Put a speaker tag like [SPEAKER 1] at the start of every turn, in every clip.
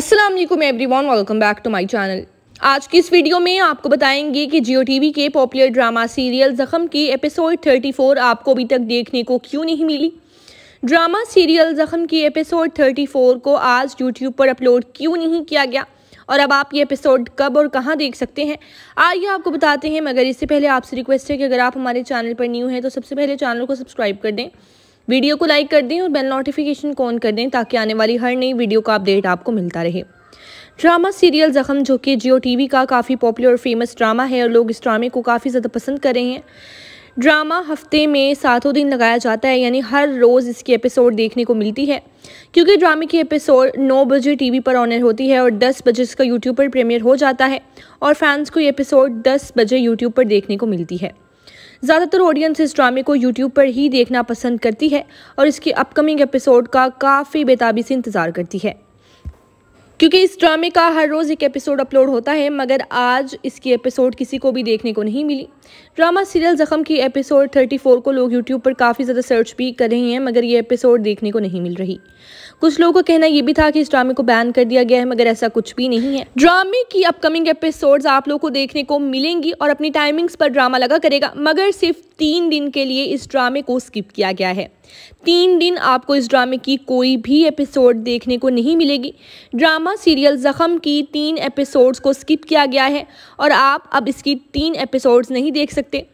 [SPEAKER 1] Aslam everyone welcome back to my channel आज की इस वीडियो में आपको बताएंगे कि जियो वी के पॉपुलर ड्रामा सीरियल ज़ख़म की एपिसोड 34 आपको अभी तक देखने को क्यों नहीं मिली ड्रामा सीरियल ज़ख़म की एपिसोड 34 को आज यूट्यूब पर अपलोड क्यों नहीं किया गया और अब आप ये एपिसोड कब और कहाँ देख सकते हैं आइए आपको बताते हैं मगर इससे पहले आपसे रिक्वेस्ट है कि अगर आप हमारे चैनल पर न्यू हैं तो सबसे पहले चैनल को सब्सक्राइब कर दें वीडियो को लाइक कर दें और बेल नोटिफिकेशन को ऑन कर दें ताकि आने वाली हर नई वीडियो का अपडेट आपको मिलता रहे ड्रामा सीरियल ज़ख्म जो कि जियो टी का काफ़ी पॉपुलर और फेमस ड्रामा है और लोग इस ड्रामे को काफ़ी ज़्यादा पसंद कर रहे हैं ड्रामा हफ्ते में सातों दिन लगाया जाता है यानी हर रोज़ इसकी एपिसोड देखने को मिलती है क्योंकि ड्रामे की एपिसोड 9 बजे टीवी पर ऑनर होती है और 10 बजे इसका यूट्यूब पर प्रीमियर हो जाता है और फैंस को ये एपिसोड 10 बजे यूट्यूब पर देखने को मिलती है ज़्यादातर ऑडियंस इस ड्रामे को यूट्यूब पर ही देखना पसंद करती है और इसके अपकमिंग एपिसोड का काफ़ी बेताबी से इंतज़ार करती है क्योंकि इस ड्रामे का हर रोज़ एक एपिसोड अपलोड होता है मगर आज इसकी एपिसोड किसी को भी देखने को नहीं मिली ड्रामा सीरियल ज़ख़म की एपिसोड 34 को लोग यूट्यूब पर काफ़ी ज़्यादा सर्च भी कर रहे हैं मगर ये एपिसोड देखने को नहीं मिल रही कुछ लोगों का कहना यह भी था कि इस ड्रामे को बैन कर दिया गया है मगर ऐसा कुछ भी नहीं है ड्रामे की अपकमिंग एपिसोड आप लोग को देखने को मिलेंगी और अपनी टाइमिंग्स पर ड्रामा लगा करेगा मगर सिर्फ तीन दिन के लिए इस ड्रामे को स्किप किया गया है तीन दिन आपको इस ड्रामे की कोई भी एपिसोड देखने को नहीं मिलेगी ड्रामा सीरियल ज़ख़म की तीन एपिसोड्स को स्किप किया गया है और आप अब इसकी तीन एपिसोड्स नहीं देख सकते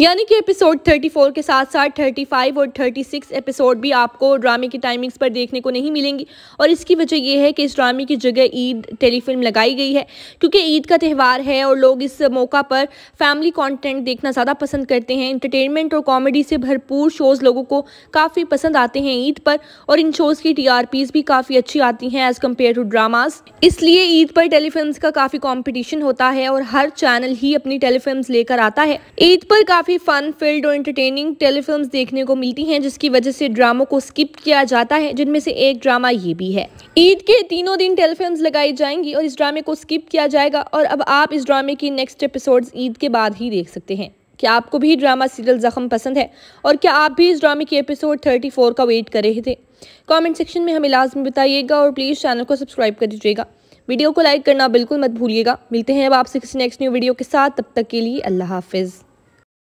[SPEAKER 1] यानी कि एपिसोड 34 के साथ साथ 35 और 36 एपिसोड भी आपको ड्रामे की टाइमिंग्स पर देखने को नहीं मिलेंगी और इसकी वजह यह है कि इस ड्रामे की जगह ईद टेलीफिल्म लगाई गई है क्योंकि ईद का त्यौहार है और लोग इस मौका पर फैमिली कॉन्टेंट देखना ज़्यादा पसंद करते हैं इंटरटेनमेंट और कॉमेडी से भरपूर शोज़ लोगों को काफ़ी पसंद आते हैं ईद पर और इन शोज की टीआरपीज भी काफ़ी अच्छी आती हैं एज़ कम्पेयर टू ड्रामास इसलिए ईद पर टेलीफिल्म का काफ़ी कॉम्पिटिशन होता है और हर चैनल ही अपनी टेलीफिल्म लेकर आता है ईद पर काफ़ी फन फील्ड और इंटरटेनिंग टेलीफिल्म देखने को मिलती है जिसकी वजह से ड्रामो को स्किप किया जाता है जिनमें से एक ड्रामा ये भी है ईद के तीनों दिन टेलीफिल्म लगाई जाएंगी और इस ड्रामे को स्किप किया जाएगा और अब आप इस ड्रामे की नेक्स्ट एपिसोड ईद के बाद ही देख सकते हैं क्या आपको भी ड्रामा सीरियल ज़ख्म पसंद है और क्या आप भी इस ड्रामे के एपिसोड 34 का वेट कर रहे थे कमेंट सेक्शन में हमें लाजमी बताइएगा और प्लीज़ चैनल को सब्सक्राइब कर दीजिएगा वीडियो को लाइक करना बिल्कुल मत भूलिएगा मिलते हैं अब आपसे किसी नेक्स्ट न्यू वीडियो के साथ तब तक के लिए अल्लाह हाफिज़